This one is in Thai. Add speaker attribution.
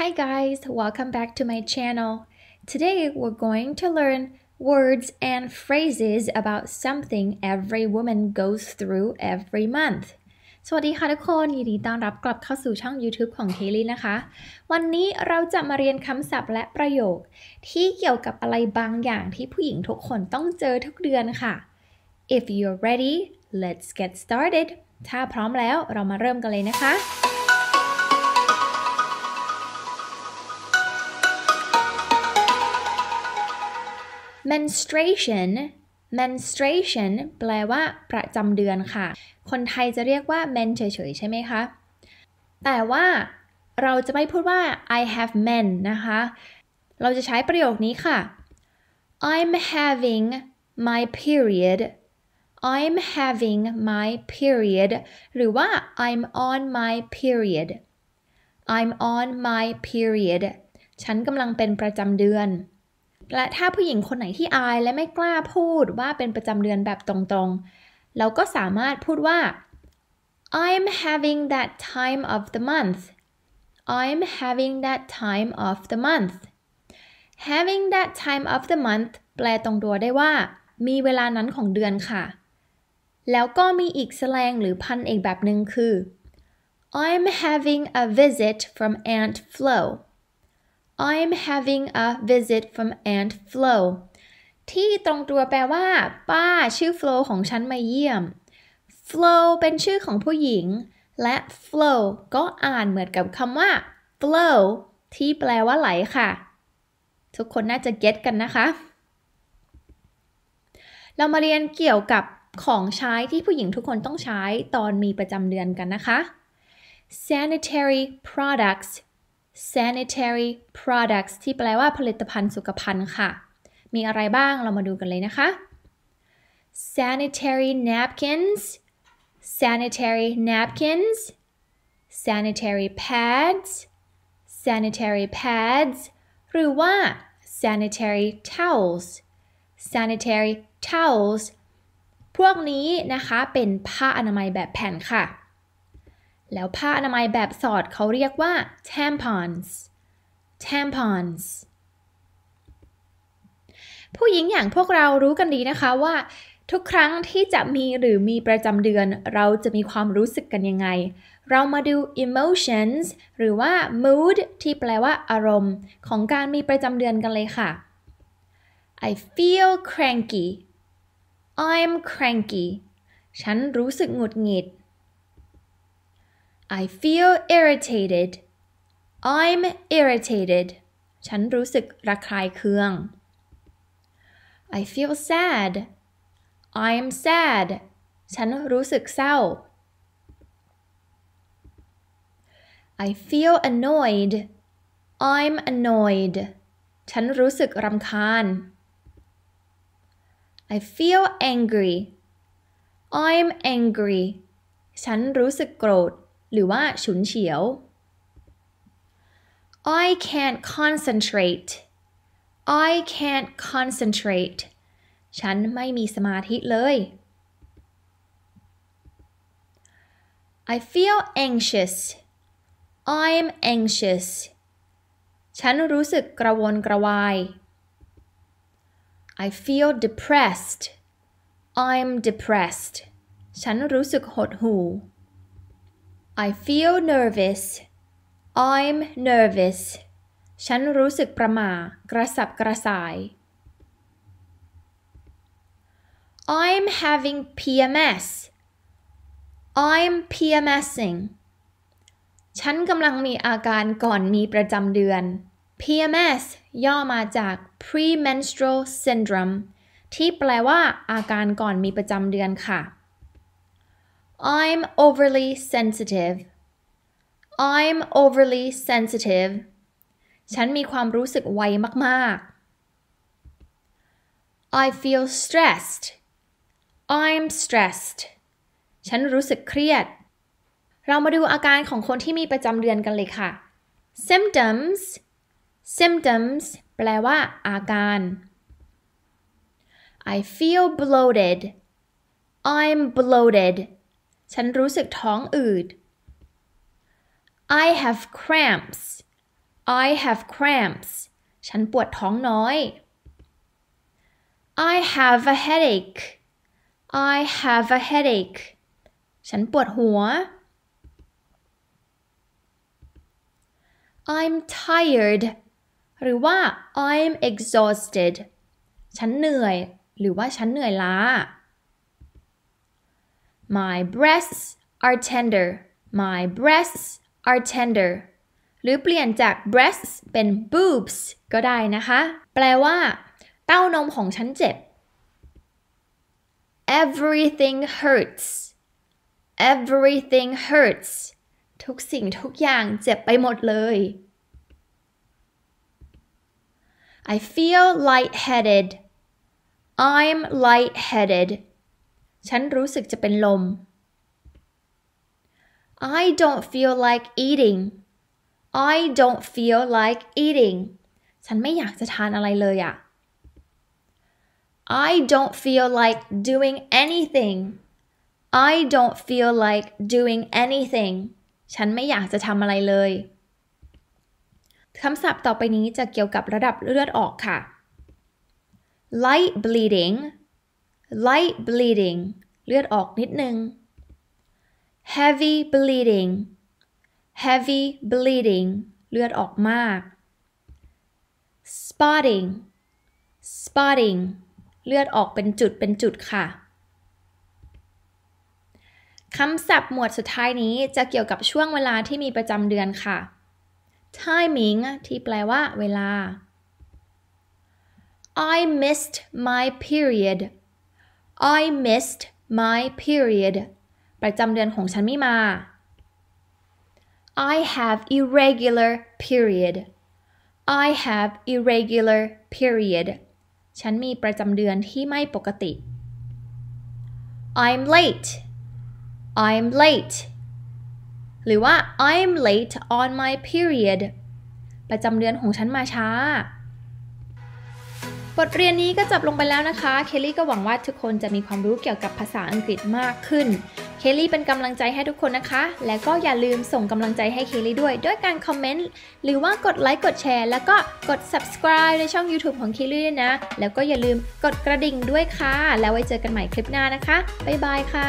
Speaker 1: Hi guys, welcome back to my channel. Today we're going to learn words and phrases about something every woman goes through every month. สวัสดีค่ะทุกคน ยินดีต้อนรับกลับเข้าสู่ช่อง YouTube ของเคลี่นะคะ วันนี้เราจะมาเรียนคำศัพท์และประโยค ที่เกี่ยวกับอะไรบางอย่างที่ผู้หญิงทุกคนต้องเจอทุกเดือนค่ะ If you're ready, let's get started. ถ้าพร้อมแล้วเรามาเริ่มกันเลยนะคะ menstruation menstruation แปลว่า ประจำเดือนค่ะ คนไทยจะเรียกว่า men เฉยๆ ใช่ไหมคะ แต่ว่า เราจะไม่พูดว่า I have men นะคะ เราจะใช้ประโยคนี้ค่ะ I'm having my period I'm having my period หรือว่า I'm on my period I'm on my period ฉันกำลังเป็นประจำเดือนและถ้าผู้หญิงคนไหนที่อายและไม่กล้าพูดว่าเป็นประจำเดือนแบบตรงๆ เราก็สามารถพูดว่า I'm having that time of the month I'm having that time of the month having that time of the month แปลตรงตัวได้ว่า มีเวลานั้นของเดือนค่ะ แล้วก็มีอีกแสลงหรือพันเอกแบบหนึ่งคือ I'm having a visit from Aunt Flo I'm having a visit from Aunt Flo ที่ตรงตัวแปลว่า ป้า ชื่อ Flo ของฉันมาเยี่ยม Flo เป็นชื่อของผู้หญิง และ f l o ก็อ่านเหมือนกับคำว่า flow ที่แปลว่าไหลค่ะ ทุกคนน่าจะเก็ตกันนะคะ เรามาเรียนเกี่ยวกับของใช้ที่ผู้หญิงทุกคนต้องใช้ตอนมีประจำเดือนกันนะคะ sanitary products sanitary products ที่แปลว่าผลิตภัณฑ์สุขภัณฑ์ค่ะ มีอะไรบ้างเรามาดูกันเลยนะคะ sanitary napkins sanitary napkins sanitary pads sanitary pads หรือว่า sanitary towels sanitary towels พวกนี้นะคะ เป็นผ้าอนามัยแบบแผ่นค่ะแล้วผ้าอนามัยแบบสอดเขาเรียกว่า tampons tampons ผู้หญิงอย่างพวกเรารู้กันดีนะคะว่า ทุกครั้งที่จะมีหรือมีประจำเดือน เราจะมีความรู้สึกกันยังไง เรามาดู emotions หรือว่า mood ที่แปลว่าอารมณ์ ของการมีประจำเดือนกันเลยค่ะ I feel cranky I'm cranky ฉันรู้สึกหงุดหงิด I feel irritated I'm irritated ฉันรู้สึกระคายเคือง I feel sad I'm sad ฉันรู้สึกเศร้า I feel annoyed I'm annoyed ฉันรู้สึกรำคาญ I feel angry I'm angry ฉันรู้สึกโกรธหรือว่าฉุนเฉียว I can't concentrate I can't concentrate ฉันไม่มีสมาธิเลย I feel anxious I'm anxious ฉันรู้สึกกระวนกระวาย I feel depressed I'm depressed ฉันรู้สึกหดหู่ I feel nervous I'm nervous ฉันรู้สึกประหม่ากระสับกระส่าย I'm having PMS I'm PMSing ฉันกำลังมีอาการก่อนมีประจำเดือน PMS ย่อมาจาก premenstrual syndrome ที่แปลว่าอาการก่อนมีประจำเดือนค่ะ I'm overly sensitive I'm overly sensitive ฉันมีความรู้สึกไวมาก ๆ I feel stressed I'm stressed ฉันรู้สึกเครียด เรามาดูอาการของคนที่มีประจำเดือนกันเลยค่ะ symptoms symptoms แปลว่าอาการ I feel bloated I'm bloated ฉันรู้สึกท้องอืด I have cramps I have cramps ฉันปวดท้องน้อย I have a headache I have a headache ฉันปวดหัว I'm tired หรือว่า I'm exhausted ฉันเหนื่อยหรือว่าฉันเหนื่อยล้า my breasts are tender my breasts are tender หรือเปลี่ยนจาก breasts เป็น boobs ก็ได้นะคะ แปลว่าเต้านมของฉันเจ็บ everything hurts everything hurts ทุกสิ่งทุกอย่างเจ็บไปหมดเลย I feel lightheaded I'm lightheaded ฉันรู้สึกจะเป็นลม I don't feel like eating I don't feel like eating ฉันไม่อยากจะทานอะไรเลยอะ I don't feel like doing anything I don't feel like doing anything ฉันไม่อยากจะทำอะไรเลย คำศัพท์ต่อไปนี้จะเกี่ยวกับระดับเลือดออกค่ะ light bleeding light bleeding เลือดออกนิดนึง heavy bleeding heavy bleeding เลือดออกมาก spotting spotting เลือดออกเป็นจุดเป็นจุดค่ะ คำศัพท์หมวดสุดท้ายนี้จะเกี่ยวกับช่วงเวลาที่มีประจำเดือนค่ะ timing ที่แปลว่าเวลา I missed my period I missed my period ประจำเดือนของฉันไม่มา I have irregular period I have irregular period ฉันมีประจำเดือนที่ไม่ปกติ I'm late I'm late หรือว่า I'm late on my period ประจำเดือนของฉันมาช้าบทเรียนนี้ก็จบลงไปแล้วนะคะ เคลลี่ก็หวังว่าทุกคนจะมีความรู้เกี่ยวกับภาษาอังกฤษมากขึ้น เคลลี่เป็นกำลังใจให้ทุกคนนะคะ และก็อย่าลืมส่งกำลังใจให้เคลลี่ด้วยด้วยการคอมเมนต์ หรือว่ากดไลค์กดแชร์แล้วก็กด subscribe ในช่อง YouTube ของเคลลี่นะ แล้วก็อย่าลืมกดกระดิ่งด้วยค่ะ แล้วไว้เจอกันใหม่คลิปหน้านะคะบ๊ายบายค่ะ